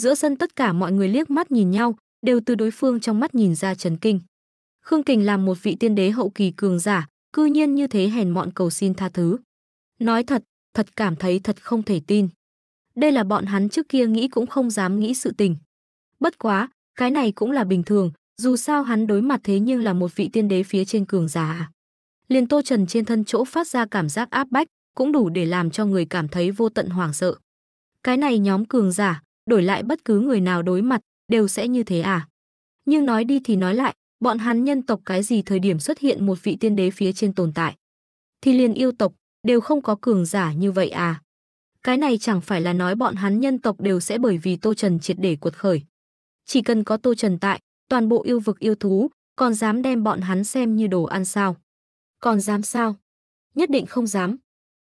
Giữa sân tất cả mọi người liếc mắt nhìn nhau, đều từ đối phương trong mắt nhìn ra chấn kinh. Khương Kình làm một vị tiên đế hậu kỳ cường giả, cư nhiên như thế hèn mọn cầu xin tha thứ. Nói thật, thật cảm thấy thật không thể tin. Đây là bọn hắn trước kia nghĩ cũng không dám nghĩ sự tình. Bất quá, cái này cũng là bình thường, dù sao hắn đối mặt thế nhưng là một vị tiên đế phía trên cường giả. Liền Tô Trần trên thân chỗ phát ra cảm giác áp bách, cũng đủ để làm cho người cảm thấy vô tận hoảng sợ. Cái này nhóm cường giả, đổi lại bất cứ người nào đối mặt đều sẽ như thế à? Nhưng nói đi thì nói lại, bọn hắn nhân tộc cái gì thời điểm xuất hiện một vị tiên đế phía trên tồn tại? Thì liền yêu tộc đều không có cường giả như vậy à? Cái này chẳng phải là nói bọn hắn nhân tộc đều sẽ bởi vì Tô Trần triệt để cuột khởi. Chỉ cần có Tô Trần tại, toàn bộ yêu vực yêu thú, còn dám đem bọn hắn xem như đồ ăn sao? Còn dám sao? Nhất định không dám.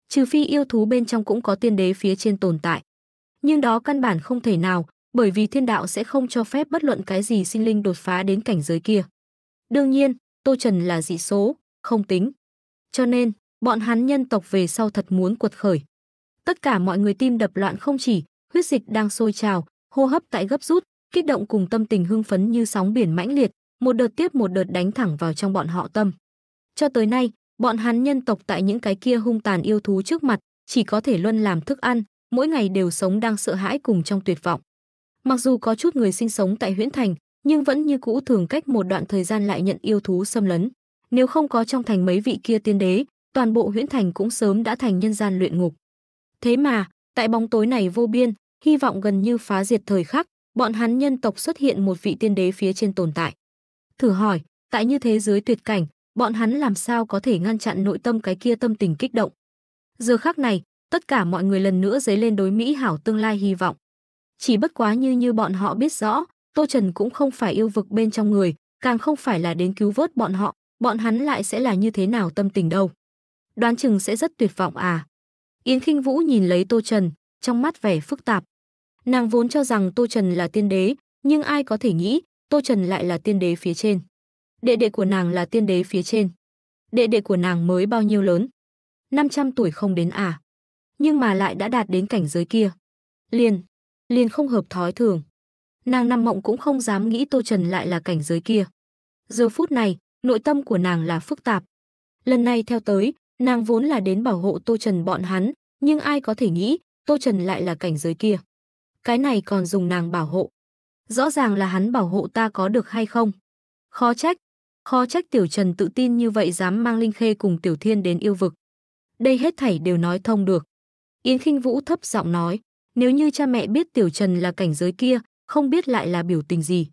Trừ phi yêu thú bên trong cũng có tiên đế phía trên tồn tại nhưng đó căn bản không thể nào, bởi vì thiên đạo sẽ không cho phép bất luận cái gì sinh linh đột phá đến cảnh giới kia. Đương nhiên, Tô Trần là dị số, không tính. Cho nên, bọn hắn nhân tộc về sau thật muốn cuột khởi. Tất cả mọi người tim đập loạn không chỉ, huyết dịch đang sôi trào, hô hấp tại gấp rút, kích động cùng tâm tình hưng phấn như sóng biển mãnh liệt, một đợt tiếp một đợt đánh thẳng vào trong bọn họ tâm. Cho tới nay, bọn hắn nhân tộc tại những cái kia hung tàn yêu thú trước mặt, chỉ có thể luân làm thức ăn, mỗi ngày đều sống đang sợ hãi cùng trong tuyệt vọng. Mặc dù có chút người sinh sống tại Huyễn Thành, nhưng vẫn như cũ thường cách một đoạn thời gian lại nhận yêu thú xâm lấn. Nếu không có trong thành mấy vị kia tiên đế, toàn bộ Huyễn Thành cũng sớm đã thành nhân gian luyện ngục. Thế mà, tại bóng tối này vô biên, hy vọng gần như phá diệt thời khắc, bọn hắn nhân tộc xuất hiện một vị tiên đế phía trên tồn tại. Thử hỏi, tại như thế giới tuyệt cảnh, bọn hắn làm sao có thể ngăn chặn nội tâm cái kia tâm tình kích động. Giờ khắc này, tất cả mọi người lần nữa dấy lên đối Mỹ hảo tương lai hy vọng. Chỉ bất quá như như bọn họ biết rõ, Tô Trần cũng không phải yêu vực bên trong người, càng không phải là đến cứu vớt bọn họ, bọn hắn lại sẽ là như thế nào tâm tình đâu. Đoán chừng sẽ rất tuyệt vọng à. Yến Khinh Vũ nhìn lấy Tô Trần, trong mắt vẻ phức tạp. Nàng vốn cho rằng Tô Trần là tiên đế, nhưng ai có thể nghĩ, Tô Trần lại là tiên đế phía trên. Đệ đệ của nàng là tiên đế phía trên. Đệ đệ của nàng mới bao nhiêu lớn? 500 tuổi không đến à? nhưng mà lại đã đạt đến cảnh giới kia. Liền, liền không hợp thói thường. Nàng nằm mộng cũng không dám nghĩ Tô Trần lại là cảnh giới kia. Giờ phút này, nội tâm của nàng là phức tạp. Lần này theo tới, nàng vốn là đến bảo hộ Tô Trần bọn hắn, nhưng ai có thể nghĩ, Tô Trần lại là cảnh giới kia. Cái này còn dùng nàng bảo hộ. Rõ ràng là hắn bảo hộ ta có được hay không. Khó trách, khó trách Tiểu Trần tự tin như vậy dám mang Linh Khê cùng Tiểu Thiên đến yêu vực. Đây hết thảy đều nói thông được. Yến Khinh Vũ thấp giọng nói, nếu như cha mẹ biết Tiểu Trần là cảnh giới kia, không biết lại là biểu tình gì.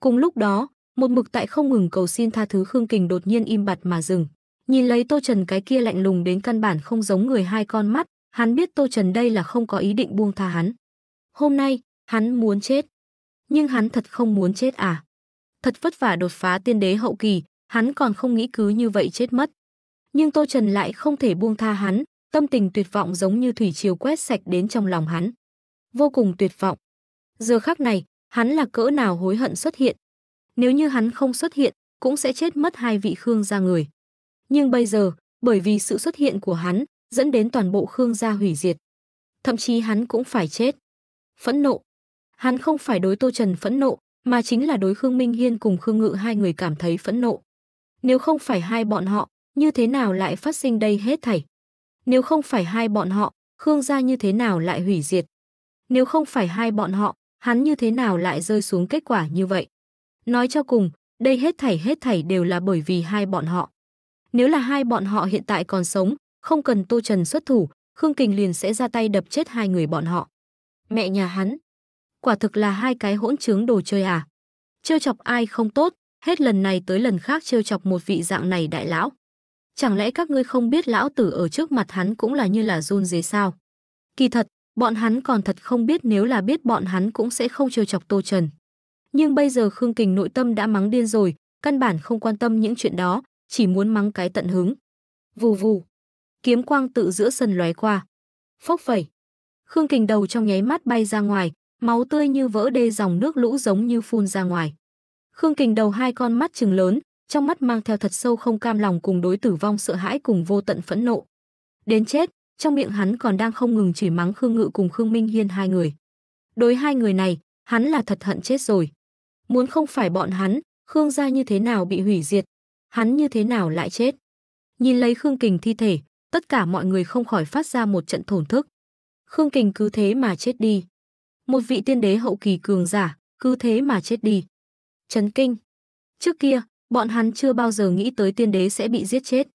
Cùng lúc đó, một mực tại không ngừng cầu xin tha thứ Khương Kình đột nhiên im bặt mà dừng. Nhìn lấy Tô Trần cái kia lạnh lùng đến căn bản không giống người hai con mắt, hắn biết Tô Trần đây là không có ý định buông tha hắn. Hôm nay, hắn muốn chết. Nhưng hắn thật không muốn chết à? Thật vất vả đột phá tiên đế hậu kỳ, hắn còn không nghĩ cứ như vậy chết mất. Nhưng Tô Trần lại không thể buông tha hắn, Tâm tình tuyệt vọng giống như thủy chiều quét sạch đến trong lòng hắn. Vô cùng tuyệt vọng. Giờ khắc này, hắn là cỡ nào hối hận xuất hiện. Nếu như hắn không xuất hiện, cũng sẽ chết mất hai vị Khương gia người. Nhưng bây giờ, bởi vì sự xuất hiện của hắn, dẫn đến toàn bộ Khương gia hủy diệt. Thậm chí hắn cũng phải chết. Phẫn nộ. Hắn không phải đối Tô Trần phẫn nộ, mà chính là đối Khương Minh Hiên cùng Khương Ngự hai người cảm thấy phẫn nộ. Nếu không phải hai bọn họ, như thế nào lại phát sinh đây hết thảy? Nếu không phải hai bọn họ, Khương gia như thế nào lại hủy diệt? Nếu không phải hai bọn họ, hắn như thế nào lại rơi xuống kết quả như vậy? Nói cho cùng, đây hết thảy hết thảy đều là bởi vì hai bọn họ. Nếu là hai bọn họ hiện tại còn sống, không cần Tô Trần xuất thủ, Khương Kình liền sẽ ra tay đập chết hai người bọn họ. Mẹ nhà hắn, quả thực là hai cái hỗn trướng đồ chơi à. Trêu chọc ai không tốt, hết lần này tới lần khác trêu chọc một vị dạng này đại lão chẳng lẽ các ngươi không biết lão tử ở trước mặt hắn cũng là như là run dế sao? Kỳ thật, bọn hắn còn thật không biết nếu là biết bọn hắn cũng sẽ không trêu chọc Tô Trần. Nhưng bây giờ Khương Kình nội tâm đã mắng điên rồi, căn bản không quan tâm những chuyện đó, chỉ muốn mắng cái tận hứng. Vù vù, kiếm quang tự giữa sân lóe qua. Phốc phẩy. Khương Kình đầu trong nháy mắt bay ra ngoài, máu tươi như vỡ đê dòng nước lũ giống như phun ra ngoài. Khương Kình đầu hai con mắt trừng lớn, trong mắt mang theo thật sâu không cam lòng cùng đối tử vong sợ hãi cùng vô tận phẫn nộ. Đến chết, trong miệng hắn còn đang không ngừng chửi mắng Khương Ngự cùng Khương Minh Hiên hai người. Đối hai người này, hắn là thật hận chết rồi. Muốn không phải bọn hắn, Khương gia như thế nào bị hủy diệt, hắn như thế nào lại chết. Nhìn lấy Khương Kình thi thể, tất cả mọi người không khỏi phát ra một trận thổn thức. Khương Kình cứ thế mà chết đi. Một vị tiên đế hậu kỳ cường giả, cứ thế mà chết đi. Chấn kinh. Trước kia, bọn hắn chưa bao giờ nghĩ tới tiên đế sẽ bị giết chết.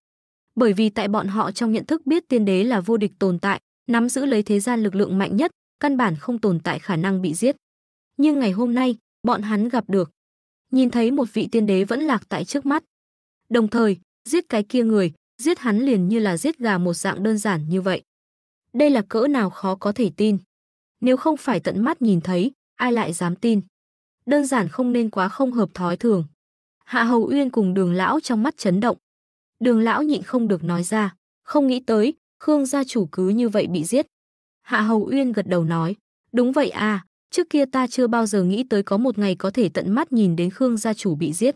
Bởi vì tại bọn họ trong nhận thức biết tiên đế là vô địch tồn tại, nắm giữ lấy thế gian lực lượng mạnh nhất, căn bản không tồn tại khả năng bị giết. Nhưng ngày hôm nay, bọn hắn gặp được. Nhìn thấy một vị tiên đế vẫn lạc tại trước mắt. Đồng thời, giết cái kia người, giết hắn liền như là giết gà một dạng đơn giản như vậy. Đây là cỡ nào khó có thể tin. Nếu không phải tận mắt nhìn thấy, ai lại dám tin. Đơn giản không nên quá không hợp thói thường. Hạ Hầu Uyên cùng đường lão trong mắt chấn động. Đường lão nhịn không được nói ra, không nghĩ tới, Khương gia chủ cứ như vậy bị giết. Hạ Hầu Uyên gật đầu nói, đúng vậy à, trước kia ta chưa bao giờ nghĩ tới có một ngày có thể tận mắt nhìn đến Khương gia chủ bị giết.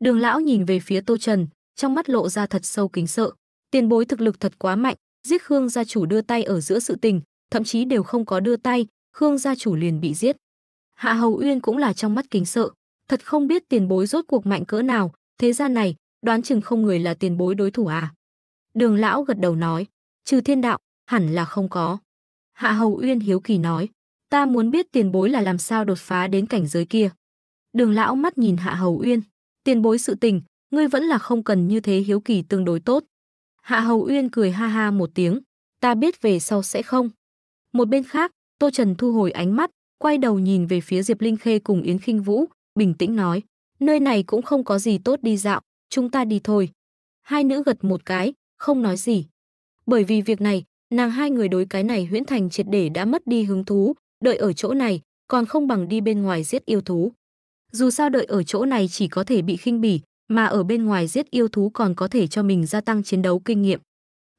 Đường lão nhìn về phía Tô Trần, trong mắt lộ ra thật sâu kính sợ. Tiền bối thực lực thật quá mạnh, giết Khương gia chủ đưa tay ở giữa sự tình, thậm chí đều không có đưa tay, Khương gia chủ liền bị giết. Hạ Hầu Uyên cũng là trong mắt kính sợ, Thật không biết tiền bối rốt cuộc mạnh cỡ nào, thế gian này, đoán chừng không người là tiền bối đối thủ à. Đường lão gật đầu nói, trừ thiên đạo, hẳn là không có. Hạ Hầu Uyên hiếu kỳ nói, ta muốn biết tiền bối là làm sao đột phá đến cảnh giới kia. Đường lão mắt nhìn Hạ Hầu Uyên, tiền bối sự tình, ngươi vẫn là không cần như thế hiếu kỳ tương đối tốt. Hạ Hầu Uyên cười ha ha một tiếng, ta biết về sau sẽ không. Một bên khác, Tô Trần thu hồi ánh mắt, quay đầu nhìn về phía Diệp Linh Khê cùng Yến Khinh Vũ, bình tĩnh nói, nơi này cũng không có gì tốt đi dạo, chúng ta đi thôi. Hai nữ gật một cái, không nói gì. Bởi vì việc này, nàng hai người đối cái này huyễn thành triệt để đã mất đi hứng thú, đợi ở chỗ này, còn không bằng đi bên ngoài giết yêu thú. Dù sao đợi ở chỗ này chỉ có thể bị khinh bỉ, mà ở bên ngoài giết yêu thú còn có thể cho mình gia tăng chiến đấu kinh nghiệm.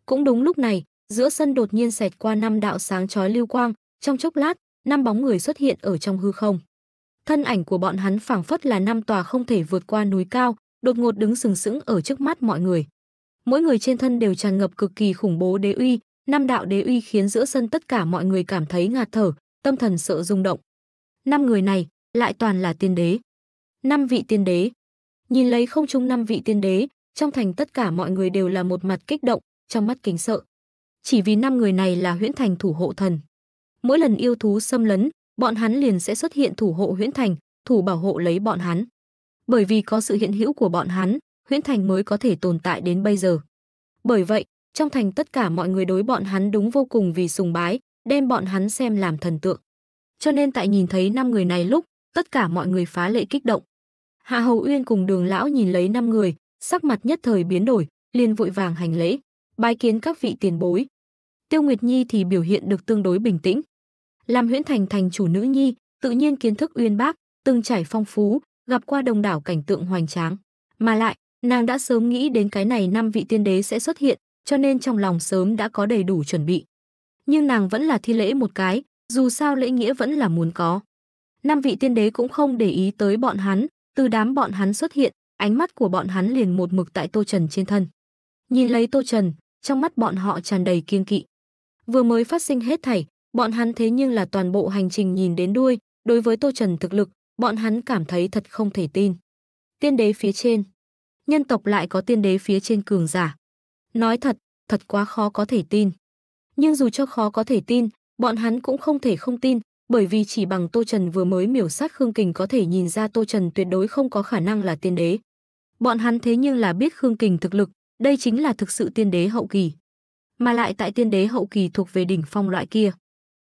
Cũng đúng lúc này, giữa sân đột nhiên xẹt qua năm đạo sáng chói lưu quang, trong chốc lát, năm bóng người xuất hiện ở trong hư không. Thân ảnh của bọn hắn phảng phất là năm tòa không thể vượt qua núi cao, đột ngột đứng sừng sững ở trước mắt mọi người. Mỗi người trên thân đều tràn ngập cực kỳ khủng bố đế uy, năm đạo đế uy khiến giữa sân tất cả mọi người cảm thấy ngạt thở, tâm thần sợ rung động. Năm người này lại toàn là tiên đế. Năm vị tiên đế. Nhìn lấy không trung năm vị tiên đế, trong thành tất cả mọi người đều là một mặt kích động, trong mắt kính sợ. Chỉ vì năm người này là huyễn thành thủ hộ thần. Mỗi lần yêu thú xâm lấn, bọn hắn liền sẽ xuất hiện thủ hộ huyễn thành, thủ bảo hộ lấy bọn hắn. Bởi vì có sự hiện hữu của bọn hắn, huyễn thành mới có thể tồn tại đến bây giờ. Bởi vậy, trong thành tất cả mọi người đối bọn hắn đúng vô cùng vì sùng bái, đem bọn hắn xem làm thần tượng. Cho nên tại nhìn thấy năm người này lúc, tất cả mọi người phá lệ kích động. Hạ Hầu Uyên cùng Đường lão nhìn lấy năm người, sắc mặt nhất thời biến đổi, liền vội vàng hành lễ, bái kiến các vị tiền bối. Tiêu Nguyệt Nhi thì biểu hiện được tương đối bình tĩnh, làm Huyễn Thành thành chủ nữ nhi, tự nhiên kiến thức uyên bác, từng trải phong phú, gặp qua đông đảo cảnh tượng hoành tráng. Mà lại, nàng đã sớm nghĩ đến cái này năm vị tiên đế sẽ xuất hiện, cho nên trong lòng sớm đã có đầy đủ chuẩn bị. Nhưng nàng vẫn là thi lễ một cái, dù sao lễ nghĩa vẫn là muốn có. Năm vị tiên đế cũng không để ý tới bọn hắn, từ đám bọn hắn xuất hiện, ánh mắt của bọn hắn liền một mực tại Tô Trần trên thân. Nhìn lấy Tô Trần, trong mắt bọn họ tràn đầy kiêng kỵ. Vừa mới phát sinh hết thảy, Bọn hắn thế nhưng là toàn bộ hành trình nhìn đến đuôi, đối với Tô Trần thực lực, bọn hắn cảm thấy thật không thể tin. Tiên đế phía trên. Nhân tộc lại có tiên đế phía trên cường giả. Nói thật, thật quá khó có thể tin. Nhưng dù cho khó có thể tin, bọn hắn cũng không thể không tin, bởi vì chỉ bằng Tô Trần vừa mới miểu sát Khương Kình có thể nhìn ra Tô Trần tuyệt đối không có khả năng là tiên đế. Bọn hắn thế nhưng là biết Khương Kình thực lực, đây chính là thực sự tiên đế hậu kỳ. Mà lại tại tiên đế hậu kỳ thuộc về đỉnh phong loại kia.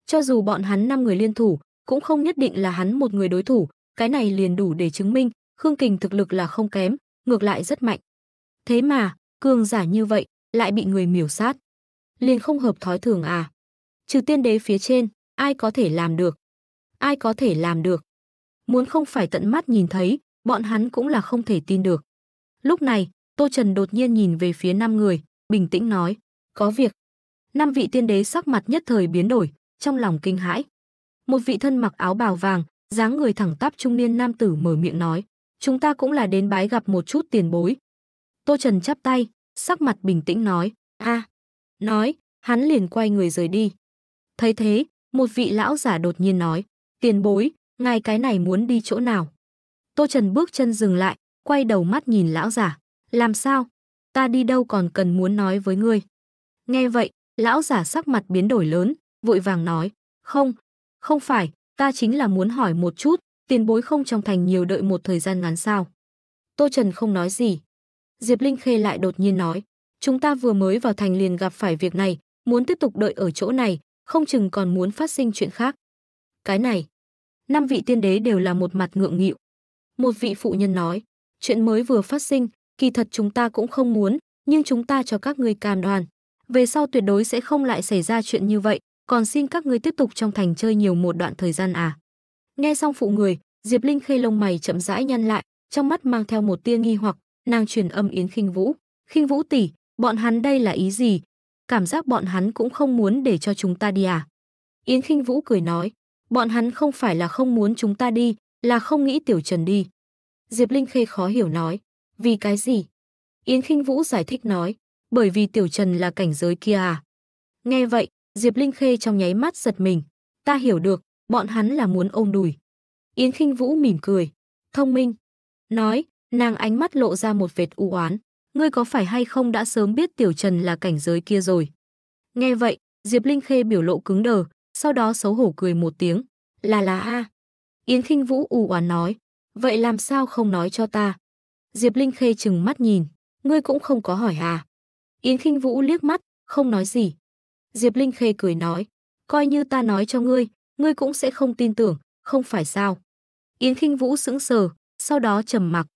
Cho dù bọn hắn năm người liên thủ, cũng không nhất định là hắn một người đối thủ, cái này liền đủ để chứng minh Khương Kình thực lực là không kém, ngược lại rất mạnh. Thế mà, cường giả như vậy lại bị người miểu sát, liền không hợp thói thường à? Trừ tiên đế phía trên, ai có thể làm được? Ai có thể làm được? Muốn không phải tận mắt nhìn thấy, bọn hắn cũng là không thể tin được. Lúc này, Tô Trần đột nhiên nhìn về phía năm người, bình tĩnh nói, có việc. Năm vị tiên đế sắc mặt nhất thời biến đổi, trong lòng kinh hãi. Một vị thân mặc áo bào vàng, dáng người thẳng tắp trung niên nam tử mở miệng nói, chúng ta cũng là đến bái gặp một chút tiền bối. Tô Trần chắp tay, sắc mặt bình tĩnh nói, a nói, hắn liền quay người rời đi. Thấy thế, một vị lão giả đột nhiên nói, tiền bối, ngài cái này muốn đi chỗ nào? Tô Trần bước chân dừng lại, quay đầu mắt nhìn lão giả, làm sao? Ta đi đâu còn cần muốn nói với ngươi. Nghe vậy, lão giả sắc mặt biến đổi lớn, vội vàng nói, không, không phải, ta chính là muốn hỏi một chút, tiền bối không trong thành nhiều đợi một thời gian ngắn sao. Tô Trần không nói gì. Diệp Linh Khê lại đột nhiên nói, chúng ta vừa mới vào thành liền gặp phải việc này, muốn tiếp tục đợi ở chỗ này, không chừng còn muốn phát sinh chuyện khác. Cái này, năm vị tiên đế đều là một mặt ngượng nghịu. Một vị phụ nhân nói, chuyện mới vừa phát sinh, kỳ thật chúng ta cũng không muốn, nhưng chúng ta cho các người cam đoan. Về sau tuyệt đối sẽ không lại xảy ra chuyện như vậy, còn xin các ngươi tiếp tục trong thành chơi nhiều một đoạn thời gian à. Nghe xong phụ người, Diệp Linh khê lông mày chậm rãi nhăn lại, trong mắt mang theo một tia nghi hoặc, nàng truyền âm Yến Khinh Vũ. Khinh Vũ tỷ, bọn hắn đây là ý gì? Cảm giác bọn hắn cũng không muốn để cho chúng ta đi à? Yến Khinh Vũ cười nói, bọn hắn không phải là không muốn chúng ta đi, là không nghĩ Tiểu Trần đi. Diệp Linh Khê khó hiểu nói, vì cái gì? Yến Khinh Vũ giải thích nói, bởi vì Tiểu Trần là cảnh giới kia à? Nghe vậy, Diệp Linh Khê trong nháy mắt giật mình. Ta hiểu được, bọn hắn là muốn ôm đùi. Yến Kinh Vũ mỉm cười. Thông minh. Nói, nàng ánh mắt lộ ra một vệt u oán. Ngươi có phải hay không đã sớm biết Tiểu Trần là cảnh giới kia rồi? Nghe vậy, Diệp Linh Khê biểu lộ cứng đờ, sau đó xấu hổ cười một tiếng. Là là a. Yến Kinh Vũ u oán nói. Vậy làm sao không nói cho ta? Diệp Linh Khê chừng mắt nhìn. Ngươi cũng không có hỏi à? Yến Kinh Vũ liếc mắt, không nói gì. Diệp Linh Khê cười nói, coi như ta nói cho ngươi, ngươi cũng sẽ không tin tưởng, không phải sao? Yến Kinh Vũ sững sờ, sau đó trầm mặc.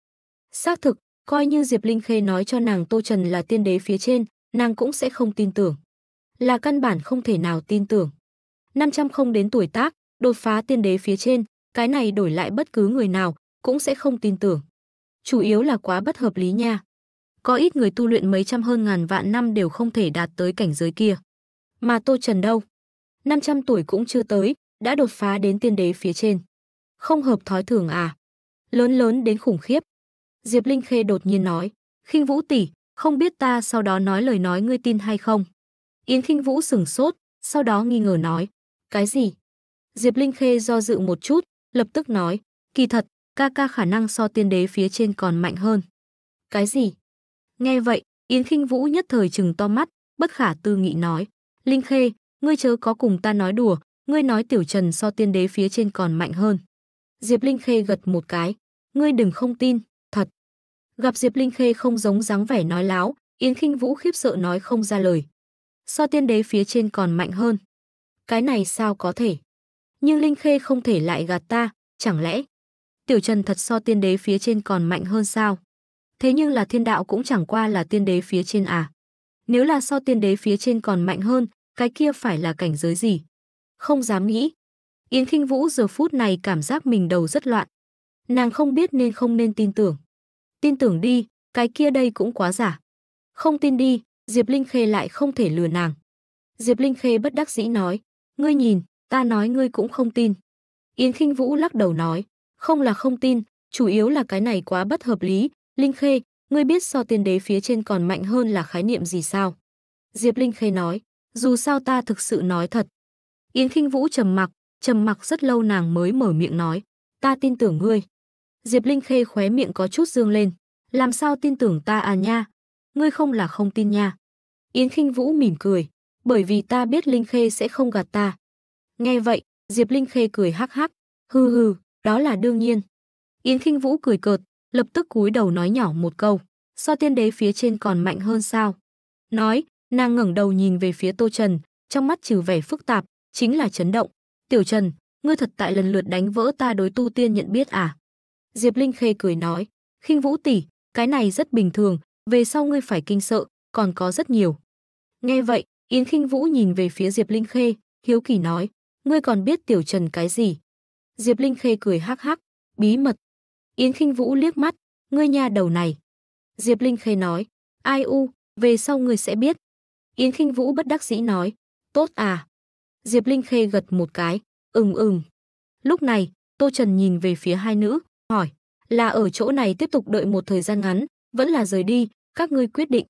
Xác thực, coi như Diệp Linh Khê nói cho nàng Tô Trần là tiên đế phía trên, nàng cũng sẽ không tin tưởng. Là căn bản không thể nào tin tưởng. 500 không đến tuổi tác, đột phá tiên đế phía trên, cái này đổi lại bất cứ người nào cũng sẽ không tin tưởng. Chủ yếu là quá bất hợp lý nha. Có ít người tu luyện mấy trăm hơn ngàn vạn năm đều không thể đạt tới cảnh giới kia. Mà Tô Trần đâu? 500 tuổi cũng chưa tới, đã đột phá đến tiên đế phía trên. Không hợp thói thường à? Lớn lớn đến khủng khiếp. Diệp Linh Khê đột nhiên nói, khinh vũ tỷ, không biết ta sau đó nói lời nói ngươi tin hay không? Yến khinh vũ sửng sốt, sau đó nghi ngờ nói, cái gì? Diệp Linh Khê do dự một chút, lập tức nói, kỳ thật, ca ca khả năng so tiên đế phía trên còn mạnh hơn. Cái gì? Nghe vậy, Yến khinh vũ nhất thời chừng to mắt, bất khả tư nghị nói, Linh Khê, ngươi chớ có cùng ta nói đùa, ngươi nói tiểu trần so tiên đế phía trên còn mạnh hơn. Diệp Linh Khê gật một cái, ngươi đừng không tin, thật. Gặp Diệp Linh Khê không giống dáng vẻ nói láo, Yến Khinh Vũ khiếp sợ nói không ra lời. So tiên đế phía trên còn mạnh hơn. Cái này sao có thể? Nhưng Linh Khê không thể lại gạt ta, chẳng lẽ Tiểu Trần thật so tiên đế phía trên còn mạnh hơn sao? Thế nhưng là thiên đạo cũng chẳng qua là tiên đế phía trên à? Nếu là so tiên đế phía trên còn mạnh hơn, cái kia phải là cảnh giới gì? Không dám nghĩ. Yến kinh Vũ giờ phút này cảm giác mình đầu rất loạn. Nàng không biết nên không nên tin tưởng. Tin tưởng đi, cái kia đây cũng quá giả. Không tin đi, Diệp Linh Khê lại không thể lừa nàng. Diệp Linh Khê bất đắc dĩ nói, ngươi nhìn, ta nói ngươi cũng không tin. Yến kinh Vũ lắc đầu nói, không là không tin, chủ yếu là cái này quá bất hợp lý. Linh Khê, ngươi biết so tiên đế phía trên còn mạnh hơn là khái niệm gì sao? Diệp Linh Khê nói, dù sao ta thực sự nói thật. Yến Khinh Vũ trầm mặc, trầm mặc rất lâu nàng mới mở miệng nói, ta tin tưởng ngươi. Diệp Linh Khê khóe miệng có chút dương lên, làm sao tin tưởng ta à nha, ngươi không là không tin nha. Yến Khinh Vũ mỉm cười, bởi vì ta biết Linh Khê sẽ không gạt ta. Nghe vậy, Diệp Linh Khê cười hắc hắc, hừ hừ, đó là đương nhiên. Yến Khinh Vũ cười cợt, lập tức cúi đầu nói nhỏ một câu, so tiên đế phía trên còn mạnh hơn sao? Nói, Nàng ngẩng đầu nhìn về phía Tô Trần, trong mắt trừ vẻ phức tạp, chính là chấn động. "Tiểu Trần, ngươi thật tại lần lượt đánh vỡ ta đối tu tiên nhận biết à?" Diệp Linh Khê cười nói, "Khinh Vũ tỷ, cái này rất bình thường, về sau ngươi phải kinh sợ, còn có rất nhiều." Nghe vậy, Yến Khinh Vũ nhìn về phía Diệp Linh Khê, hiếu kỳ nói, "Ngươi còn biết Tiểu Trần cái gì?" Diệp Linh Khê cười hắc hắc, "Bí mật." Yến Khinh Vũ liếc mắt, "Ngươi nha đầu này." Diệp Linh Khê nói, "Ai u, về sau ngươi sẽ biết." Yến Khinh Vũ bất đắc dĩ nói, "Tốt à?" Diệp Linh Khê gật một cái, "Ừm ừm." Lúc này, Tô Trần nhìn về phía hai nữ, hỏi, "Là ở chỗ này tiếp tục đợi một thời gian ngắn, vẫn là rời đi, các ngươi quyết định."